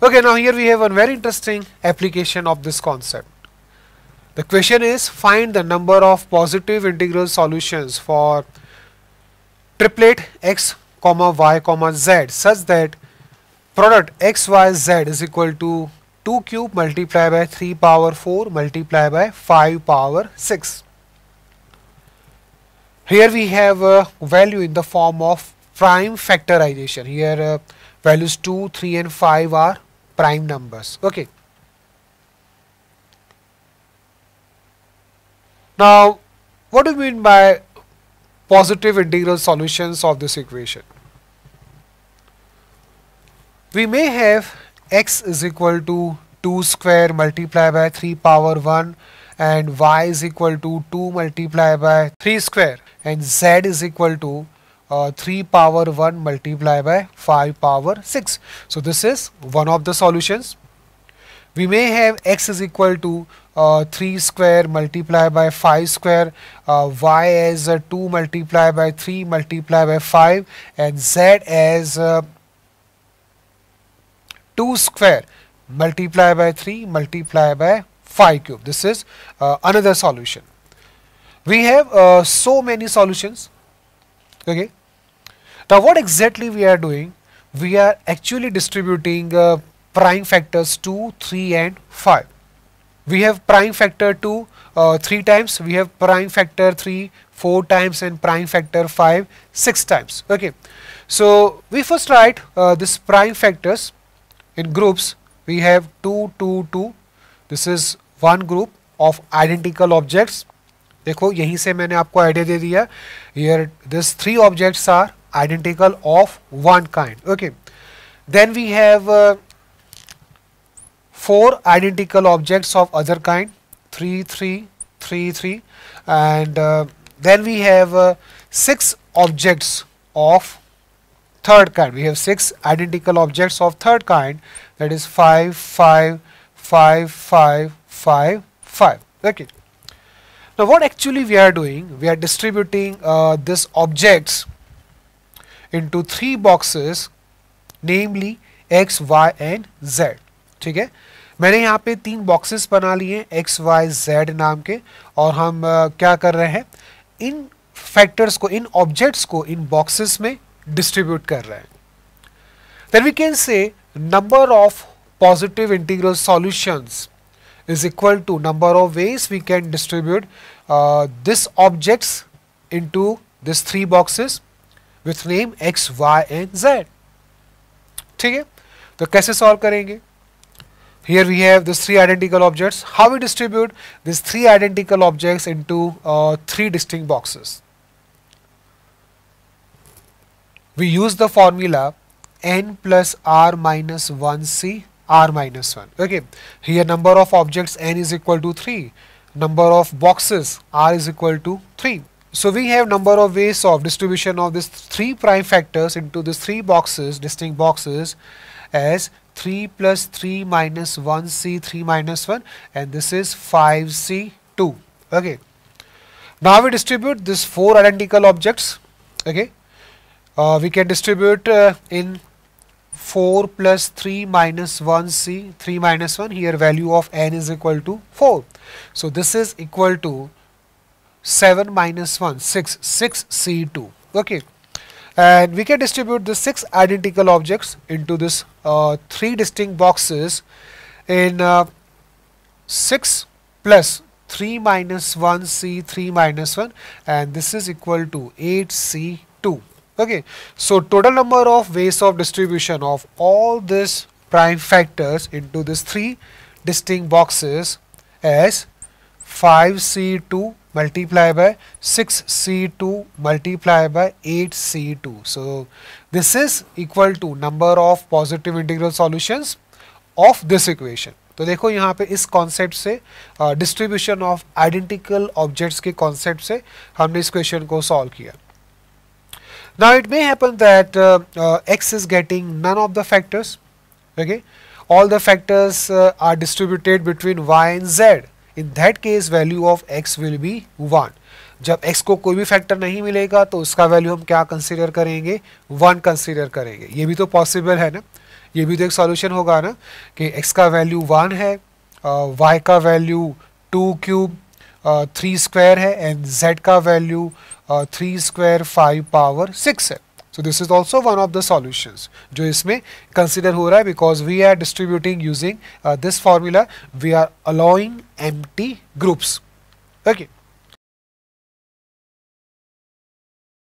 Okay, now here we have a very interesting application of this concept. The question is find the number of positive integral solutions for triplet x comma y comma z such that product x y z is equal to 2 cube multiplied by 3 power 4 multiplied by 5 power 6. Here we have a value in the form of prime factorization. Here uh, values 2, 3 and 5 are prime numbers. Okay. Now, what do you mean by positive integral solutions of this equation? We may have x is equal to 2 square multiplied by 3 power 1 and y is equal to 2 multiplied by 3 square and z is equal to uh, 3 power 1 multiplied by 5 power 6. So this is one of the solutions. We may have x is equal to uh, 3 square multiplied by 5 square, uh, y as 2 multiplied by 3 multiplied by 5 and z as uh, 2 square multiplied by 3 multiplied by 5 cube. This is uh, another solution. We have so many solutions okay now what exactly we are doing? We are actually distributing uh, prime factors 2, 3 and 5. We have prime factor 2 uh, 3 times, we have prime factor 3 4 times and prime factor 5 6 times. Okay. So we first write uh, this prime factors in groups we have 2, 2, 2 this is one group of identical objects देखो यहीं से मैंने आपको idea दे दिया here this three objects are identical of one kind. Okay. Then we have uh, four identical objects of other kind 3, 3, 3, 3 and uh, then we have uh, six objects of third kind. We have six identical objects of third kind that is 5, 5, 5, 5, 5, 5. Okay. Now, what actually we are doing? We are distributing uh, these objects into three boxes namely x y and z ठीक है मैंने यहाँ पे तीन boxes बना लिए x Y Z नाम के और हम आ, क्या कर रहे हैं इन फैक्टर्स को इन ऑब्जेक्ट्स को इन बॉक्सेस में डिस्ट्रीब्यूट कर रहे हैं then we can say number of positive integral solutions is equal to number of ways we can distribute this objects into this three boxes With name X, Y, and Z. Z ठीक है तो कैसे solve करेंगे here we have these three identical objects how we distribute these three identical objects into uh, three distinct boxes we use the formula n plus r minus 1c r minus 1 okay here number of objects n is equal to 3 number of boxes r is equal to 3 so, we have number of ways of distribution of these 3 prime factors into these 3 boxes, distinct boxes as 3 plus 3 minus 1 C 3 minus 1 and this is 5 C 2. Okay. Now, we distribute these 4 identical objects. Okay. Uh, we can distribute uh, in 4 plus 3 minus 1 C 3 minus 1 here value of n is equal to 4. So, this is equal to 7 minus 1, 6, 6 C2. Okay. And we can distribute the 6 identical objects into this uh, 3 distinct boxes in uh, 6 plus 3 minus 1 C 3 minus 1 and this is equal to 8 C 2. Okay. So, total number of ways of distribution of all these prime factors into these 3 distinct boxes as 5 C 2 multiply by 6C2 multiply by 8C2. So, this is equal to number of positive integral solutions of this equation. तो देखो यहाँ पे इस concept से distribution of identical objects के concept से हमने इस क्वेश्चन को सॉल्व किया Now it may happen that uh, uh, x is getting none of the factors, okay. All the factors uh, are distributed between y and z. In that case value of X will be one जब X को कोई भी factor नहीं मिलेगा तो उसका value हम क्या कंसिडर करेंगे वन कंसिडर करेंगे ये भी तो पॉसिबल है ना ये भी तो एक सॉल्यूशन होगा ना कि एक्स का वैल्यू वन है वाई uh, का value two cube three square है एंड जेड का value three square five power six है So this is also one of the solutions जो इसमें consider हो रहा है because we are distributing using uh, this formula we are allowing empty groups okay